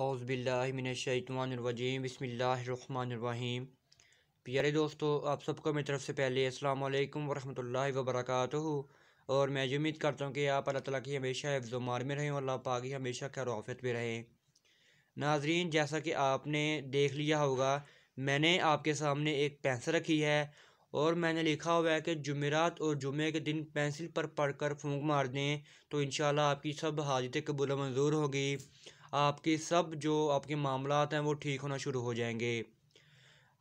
औज़बिल्लिमिनशैतवानरवजीम बसमीम प्यारे दोस्तों आप सबको मेरी तरफ से पहले अस्सलाम वरहमतुल्लाहि वर्क और मैं उम्मीद करता हूँ कि आप अल्लाह तला की हमेशा हफ्जुमार में रहें और अल्लाह पाक ही हमेशा खैरफत में रहें नाजरीन जैसा कि आपने देख लिया होगा मैंने आपके सामने एक पेंसिल रखी है और मैंने लिखा हुआ है कि जुमेरात और जुमे के दिन पेंसिल पर पढ़ कर फूंक मार दें तो इन आपकी सब हाजतें कबूल मंजूर होगी आपके सब जो आपके मामला हैं वो ठीक होना शुरू हो जाएंगे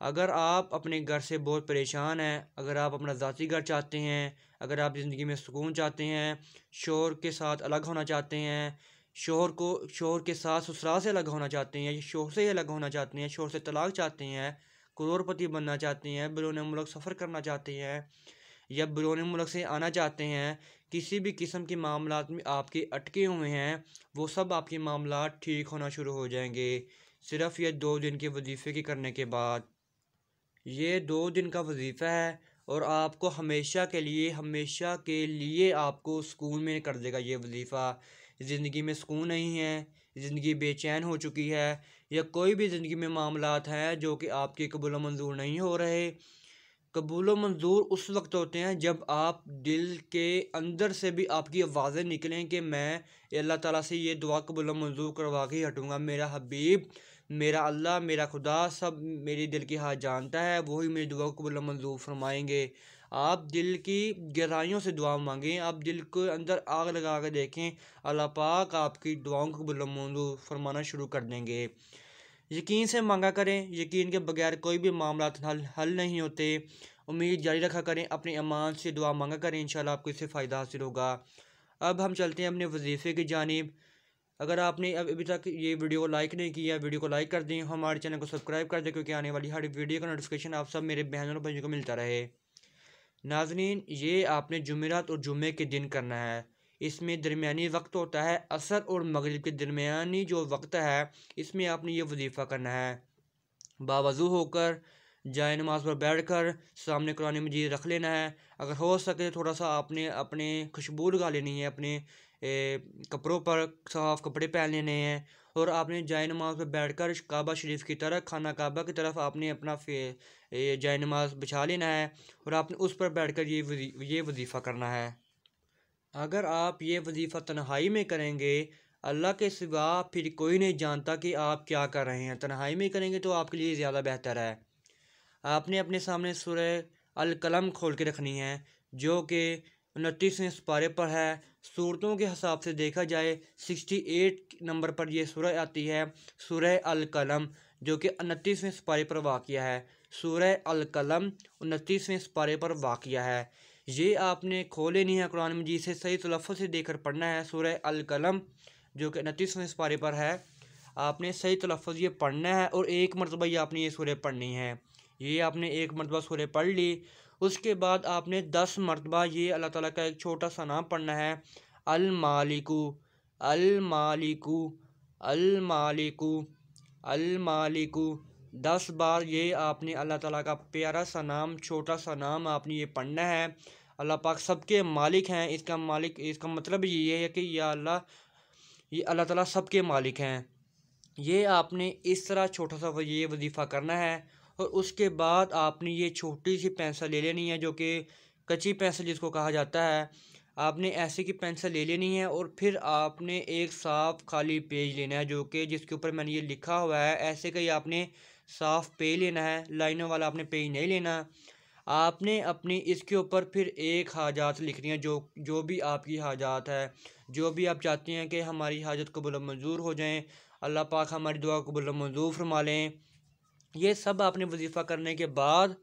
अगर आप अपने घर से बहुत परेशान हैं अगर आप अपना ज़ाती घर चाहते हैं अगर आप ज़िंदगी में सुकून चाहते हैं शोर के साथ अलग होना चाहते हैं शोर को शोर के साथ ससुराल से अलग होना चाहते हैं या से से अलग होना चाहते हैं शोर से तलाक चाहते हैं करोड़पति बनना चाहते हैं बिरून मुल्क सफ़र करना चाहते हैं या बिरून मुल्क से आना चाहते हैं किसी भी किस्म के मामला में आपके अटके हुए हैं वो सब आपके मामला ठीक होना शुरू हो जाएंगे सिर्फ ये दो दिन के वजीफ़े के करने के बाद ये दो दिन का वजीफ़ा है और आपको हमेशा के लिए हमेशा के लिए आपको सुकून में कर देगा ये वजीफ़ा ज़िंदगी में सुकून नहीं है ज़िंदगी बेचैन हो चुकी है या कोई भी ज़िंदगी में मामला हैं जो कि आपके कबूल मंजूर नहीं हो रहे कबूल मंजूर उस वक्त होते हैं जब आप दिल के अंदर से भी आपकी आवाज़ें निकलें कि मैं अल्लाह ताला से ये दुआ कबूल मंजूर करवा के हटूँगा मेरा हबीब मेरा अल्लाह मेरा खुदा सब मेरे दिल की हाथ जानता है वही मेरी दुआ कबूल मंजूर फरमाएंगे आप दिल की गहराइयों से दुआ मांगें आप दिल के अंदर आग लगा कर देखें अल्लाह पाक आपकी दुआओं को मंजूर फरमाना शुरू कर देंगे यकीन से मांगा करें यकीन के बगैर कोई भी मामला तो हल हल नहीं होते उम्मीद जारी रखा करें अपने अमान से दुआ मांगा करें इंशाल्लाह आपको इससे फ़ायदा हासिल होगा अब हम चलते हैं अपने वजीफ़े की जानब अगर आपने अब अभी तक ये वीडियो लाइक नहीं किया वीडियो को लाइक कर दें हमारे चैनल को सब्सक्राइब कर दें क्योंकि आने वाली हर वीडियो का नोटिफिकेशन आप सब मेरे बहनों और भाइयों को मिलता रहे नाजरीन ये आपने जुमेरात और जुमे के दिन करना है इसमें दरमिया वक्त होता है असर और मगरब के दरमिया जो वक्त है इसमें आपने ये वजीफ़ा करना है बावजू होकर जाए नमाज पर बैठ कर सामने कुरान मजीद रख लेना है अगर हो सके तो थोड़ा सा आपने अपने खुशबू लगा लेनी है अपने कपड़ों पर साफ कपड़े पहन लेने हैं और आपने जाए नमाज पर बैठ कर काबा शरीफ की तरफ खाना काबा की तरफ आपने अपना जाए नमाज बिछा लेना है और आपने उस पर बैठ कर ये वजी, ये वजीफ़ा करना है अगर आप ये वजीफ़ा तन्हाई में करेंगे अल्लाह के सिवा फिर कोई नहीं जानता कि आप क्या कर रहे हैं तन्हाई में करेंगे तो आपके लिए ज़्यादा बेहतर है आपने अपने सामने सूर्य अलकलम खोल के रखनी है जो कि उनतीसवें पारे पर है सूरतों के हिसाब से देखा जाए सिक्सटी एट नंबर पर यह सुरह आती है सूरह अलकलम जो कि उनतीसवें पारे पर वाक़ है सूरह अलकलम उनतीसवें पारे पर वाक़ है ये आपने खोले नहीं है कुरान मजीद से सही तलफ़ से कर पढ़ना है सूर्य अलकलम जो कि उनतीसवें पारे पर है आपने सही तलफ़ ये पढ़ना है और एक मरतबा ये आपने ये सूर्य पढ़नी है ये आपने एक मरतबा सूर्य पढ़ ली उसके बाद आपने दस मरतबा ये अल्लाह ताली का एक छोटा सा नाम पढ़ना है अलमालिकू अलमालिकू अलमालिकू अलमालिकू दस बार ये आपने अल्लाह ताला का प्यारा सा नाम छोटा सा नाम आपने ये पढ़ना है अल्लाह पाक सबके मालिक हैं इसका मालिक इसका मतलब ये है कि यह अल्लाह ये अल्लाह ताला सबके मालिक हैं ये आपने इस तरह छोटा सा ये वजीफ़ा करना है और उसके बाद आपने ये छोटी सी पेंसिल ले लेनी है जो कि कच्ची पेंसिल जिसको कहा जाता है आपने ऐसे की पेंसिल ले लेनी है और फिर आपने एक साफ़ खाली पेज लेना है जो कि जिसके ऊपर मैंने ये लिखा हुआ है ऐसे का ही आपने साफ़ पेज लेना है लाइनों वाला आपने पेज नहीं लेना आपने अपनी इसके ऊपर फिर एक हाजात लिखनी है जो जो भी आपकी हाजात है जो भी आप चाहते हैं कि हमारी हाजत कबूल मंजूर हो जाएँ अल्लाह पाक हमारी दुआ कबूल मंजूर फरमा लें ये सब आपने वजीफ़ा करने के बाद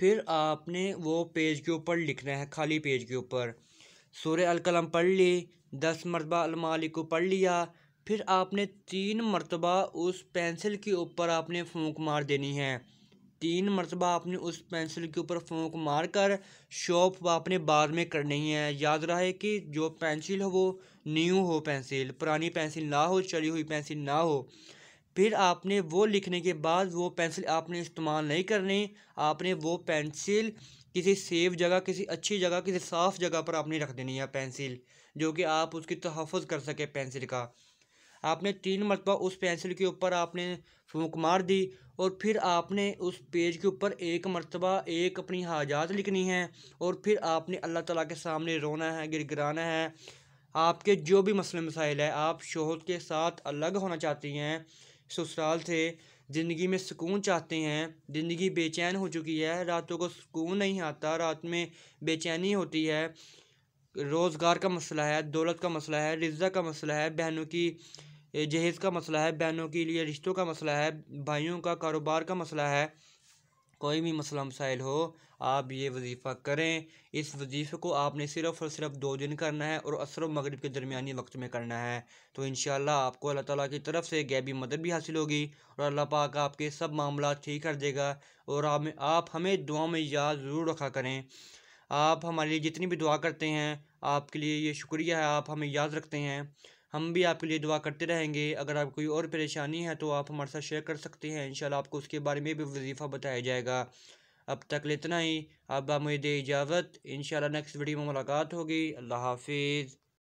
फिर आपने वो पेज के ऊपर लिखना है खाली पेज के ऊपर सूर्य अलकलम पढ़ ली दस मरतबा अलमालिक को पढ़ लिया फिर आपने तीन मरतबा उस पेंसिल के ऊपर आपने फूंक मार देनी है तीन मरतबा आपने उस पेंसिल के ऊपर फोंक मार कर शॉप आपने बाद में करनी है याद रहे कि जो पेंसिल हो वो न्यू हो पेंसिल पुरानी पेंसिल ना हो चली हुई पेंसिल ना हो फिर आपने वो लिखने के बाद वो पेंसिल आपने इस्तेमाल नहीं करनी आपने वो पेंसिल किसी सेफ जगह किसी अच्छी जगह किसी साफ़ जगह पर आपने रख देनी है पेंसिल जो कि आप उसकी तहफ़ कर सके पेंसिल का आपने तीन मरतबा उस पेंसिल के ऊपर आपने फूक मार दी और फिर आपने उस पेज के ऊपर एक मरतबा एक अपनी हाजात लिखनी है और फिर आपने अल्लाह ताला के सामने रोना है गिरगराना है आपके जो भी मसले मसाइल है आप शोहर के साथ अलग होना चाहती हैं ससुराल से ज़िंदगी में सुकून चाहते हैं ज़िंदगी बेचैन हो चुकी है रातों को सुकून नहीं आता रात में बेचैनी होती है रोज़गार का मसला है दौलत का मसला है रिज़ा का मसला है बहनों की जहेज़ का मसला है बहनों के लिए रिश्तों का मसला है भाइयों का कारोबार का मसला है कोई भी मसला मसाइल हो आप ये वजीफ़ा करें इस वजीफ़े को आपने सिर्फ़ और सिर्फ दो दिन करना है और असर मगरब के दरमियानी वक्त में करना है तो इन आपको अल्लाह ताला की तरफ से गैबी मदद भी हासिल होगी और अल्लाह पाक आपके सब मामला ठीक कर देगा और आप, आप हमें दुआ में याद ज़रूर रखा करें आप हमारे लिए जितनी भी दुआ करते हैं आपके लिए ये शुक्रिया है आप हमें याद रखते हैं हम भी आपके लिए दुआ करते रहेंगे अगर आप कोई और परेशानी है तो आप हमारे साथ शेयर कर सकते हैं इंशाल्लाह आपको उसके बारे में भी वजीफ़ा बताया जाएगा अब तक इतना ही अब मुझे दे इजाज़त इंशाल्लाह नेक्स्ट वीडियो में मुलाकात होगी अल्लाह हाफिज़